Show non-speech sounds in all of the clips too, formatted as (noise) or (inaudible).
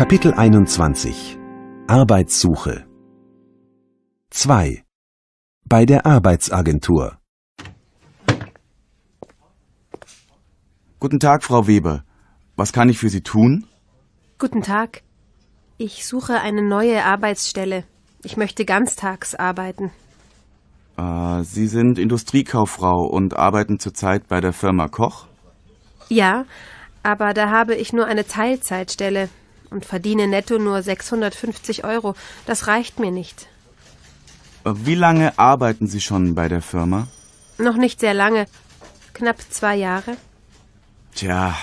Kapitel 21 Arbeitssuche 2 Bei der Arbeitsagentur Guten Tag, Frau Weber. Was kann ich für Sie tun? Guten Tag. Ich suche eine neue Arbeitsstelle. Ich möchte ganztags arbeiten. Äh, Sie sind Industriekauffrau und arbeiten zurzeit bei der Firma Koch? Ja, aber da habe ich nur eine Teilzeitstelle und verdiene netto nur 650 Euro. Das reicht mir nicht. Wie lange arbeiten Sie schon bei der Firma? Noch nicht sehr lange. Knapp zwei Jahre. Tja,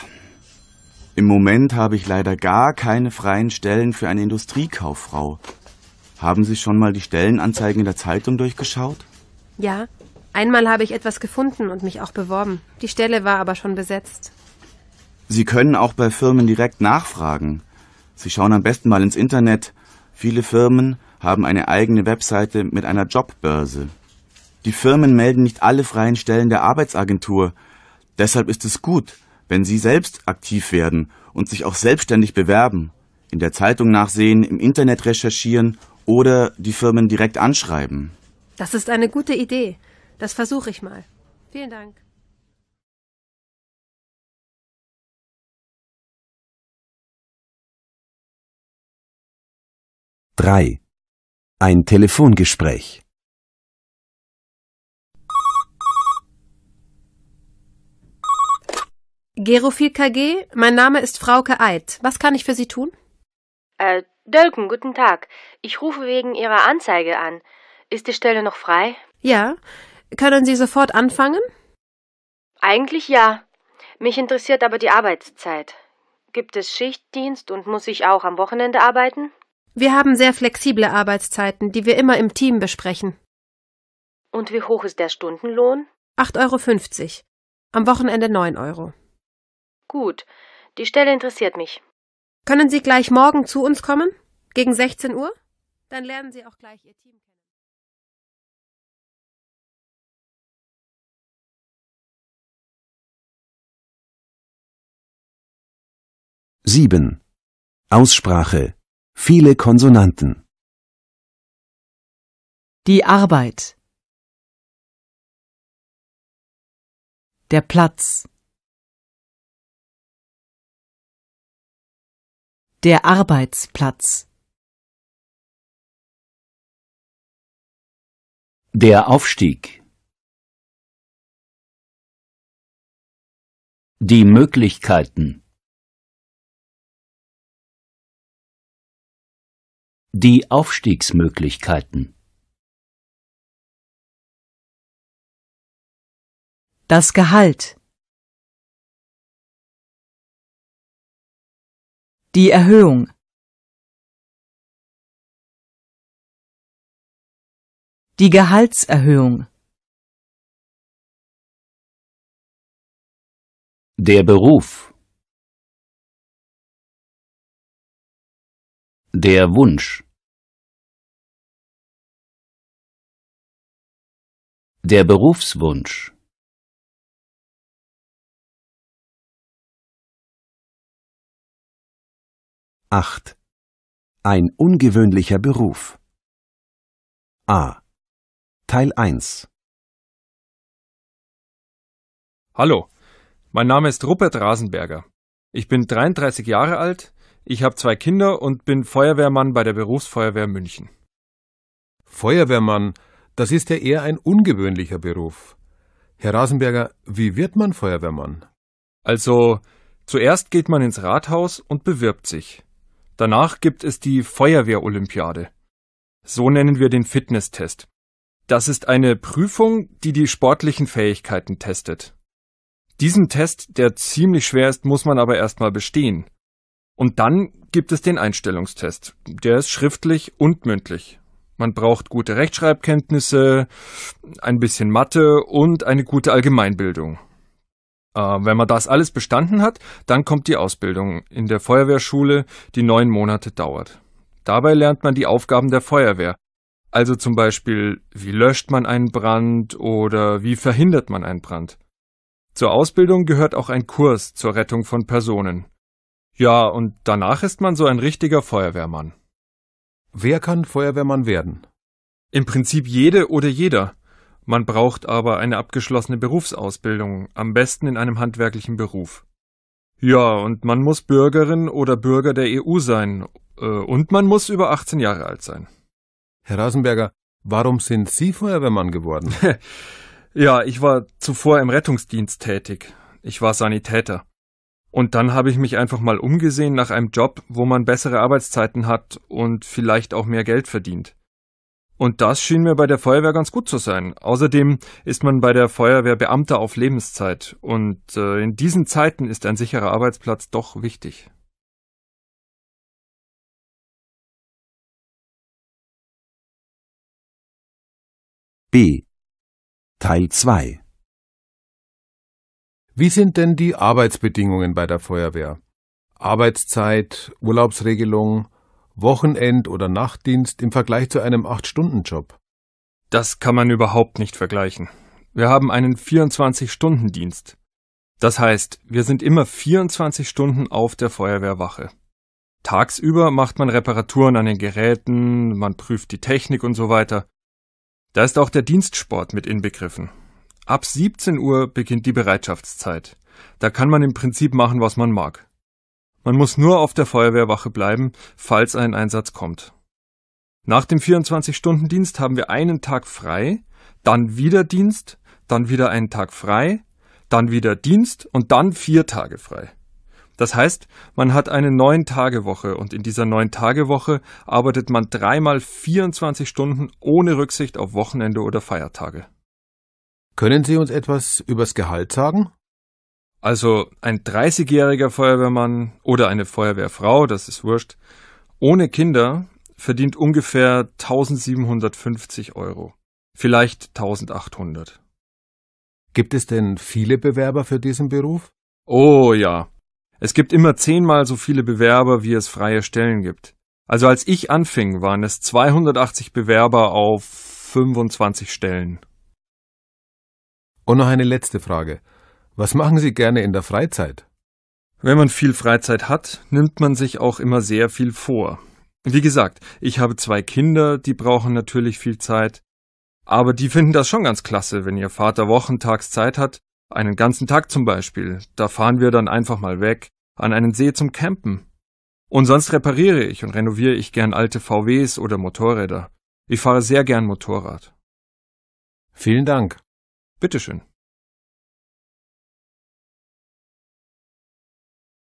im Moment habe ich leider gar keine freien Stellen für eine Industriekauffrau. Haben Sie schon mal die Stellenanzeigen in der Zeitung durchgeschaut? Ja, einmal habe ich etwas gefunden und mich auch beworben. Die Stelle war aber schon besetzt. Sie können auch bei Firmen direkt nachfragen. Sie schauen am besten mal ins Internet. Viele Firmen haben eine eigene Webseite mit einer Jobbörse. Die Firmen melden nicht alle freien Stellen der Arbeitsagentur. Deshalb ist es gut, wenn Sie selbst aktiv werden und sich auch selbstständig bewerben, in der Zeitung nachsehen, im Internet recherchieren oder die Firmen direkt anschreiben. Das ist eine gute Idee. Das versuche ich mal. Vielen Dank. 3. Ein Telefongespräch. Gerophil KG, mein Name ist Frauke Eid. Was kann ich für Sie tun? Äh, Dölken, guten Tag. Ich rufe wegen Ihrer Anzeige an. Ist die Stelle noch frei? Ja. Können Sie sofort anfangen? Eigentlich ja. Mich interessiert aber die Arbeitszeit. Gibt es Schichtdienst und muss ich auch am Wochenende arbeiten? Wir haben sehr flexible Arbeitszeiten, die wir immer im Team besprechen. Und wie hoch ist der Stundenlohn? 8,50 Euro. Am Wochenende 9 Euro. Gut, die Stelle interessiert mich. Können Sie gleich morgen zu uns kommen? Gegen 16 Uhr? Dann lernen Sie auch gleich Ihr Team kennen. Sieben. Aussprache Viele Konsonanten. Die Arbeit. Der Platz. Der Arbeitsplatz. Der Aufstieg. Die Möglichkeiten. Die Aufstiegsmöglichkeiten Das Gehalt Die Erhöhung Die Gehaltserhöhung Der Beruf Der Wunsch Der Berufswunsch Acht. Ein ungewöhnlicher Beruf. A. Teil 1 Hallo, mein Name ist Rupert Rasenberger. Ich bin 33 Jahre alt, ich habe zwei Kinder und bin Feuerwehrmann bei der Berufsfeuerwehr München. Feuerwehrmann das ist ja eher ein ungewöhnlicher Beruf. Herr Rasenberger, wie wird man Feuerwehrmann? Also, zuerst geht man ins Rathaus und bewirbt sich. Danach gibt es die Feuerwehrolympiade. So nennen wir den Fitnesstest. Das ist eine Prüfung, die die sportlichen Fähigkeiten testet. Diesen Test, der ziemlich schwer ist, muss man aber erstmal bestehen. Und dann gibt es den Einstellungstest. Der ist schriftlich und mündlich. Man braucht gute Rechtschreibkenntnisse, ein bisschen Mathe und eine gute Allgemeinbildung. Äh, wenn man das alles bestanden hat, dann kommt die Ausbildung in der Feuerwehrschule, die neun Monate dauert. Dabei lernt man die Aufgaben der Feuerwehr. Also zum Beispiel, wie löscht man einen Brand oder wie verhindert man einen Brand. Zur Ausbildung gehört auch ein Kurs zur Rettung von Personen. Ja, und danach ist man so ein richtiger Feuerwehrmann. Wer kann Feuerwehrmann werden? Im Prinzip jede oder jeder. Man braucht aber eine abgeschlossene Berufsausbildung, am besten in einem handwerklichen Beruf. Ja, und man muss Bürgerin oder Bürger der EU sein, äh, und man muss über 18 Jahre alt sein. Herr Rasenberger, warum sind Sie Feuerwehrmann geworden? (laughs) ja, ich war zuvor im Rettungsdienst tätig. Ich war Sanitäter. Und dann habe ich mich einfach mal umgesehen nach einem Job, wo man bessere Arbeitszeiten hat und vielleicht auch mehr Geld verdient. Und das schien mir bei der Feuerwehr ganz gut zu sein. Außerdem ist man bei der Feuerwehr Beamter auf Lebenszeit. Und äh, in diesen Zeiten ist ein sicherer Arbeitsplatz doch wichtig. B. Teil 2 wie sind denn die Arbeitsbedingungen bei der Feuerwehr? Arbeitszeit, Urlaubsregelung, Wochenend- oder Nachtdienst im Vergleich zu einem 8-Stunden-Job? Das kann man überhaupt nicht vergleichen. Wir haben einen 24-Stunden-Dienst. Das heißt, wir sind immer 24 Stunden auf der Feuerwehrwache. Tagsüber macht man Reparaturen an den Geräten, man prüft die Technik und so weiter. Da ist auch der Dienstsport mit inbegriffen. Ab 17 Uhr beginnt die Bereitschaftszeit. Da kann man im Prinzip machen, was man mag. Man muss nur auf der Feuerwehrwache bleiben, falls ein Einsatz kommt. Nach dem 24-Stunden-Dienst haben wir einen Tag frei, dann wieder Dienst, dann wieder einen Tag frei, dann wieder Dienst und dann vier Tage frei. Das heißt, man hat eine Neun-Tage-Woche und in dieser Neun-Tage-Woche arbeitet man dreimal 24 Stunden ohne Rücksicht auf Wochenende oder Feiertage. Können Sie uns etwas übers Gehalt sagen? Also ein 30-jähriger Feuerwehrmann oder eine Feuerwehrfrau, das ist wurscht, ohne Kinder verdient ungefähr 1750 Euro, vielleicht 1800. Gibt es denn viele Bewerber für diesen Beruf? Oh ja, es gibt immer zehnmal so viele Bewerber, wie es freie Stellen gibt. Also als ich anfing, waren es 280 Bewerber auf 25 Stellen. Und noch eine letzte Frage. Was machen Sie gerne in der Freizeit? Wenn man viel Freizeit hat, nimmt man sich auch immer sehr viel vor. Wie gesagt, ich habe zwei Kinder, die brauchen natürlich viel Zeit. Aber die finden das schon ganz klasse, wenn ihr Vater wochentags Zeit hat, einen ganzen Tag zum Beispiel. Da fahren wir dann einfach mal weg, an einen See zum Campen. Und sonst repariere ich und renoviere ich gern alte VWs oder Motorräder. Ich fahre sehr gern Motorrad. Vielen Dank. Bitteschön.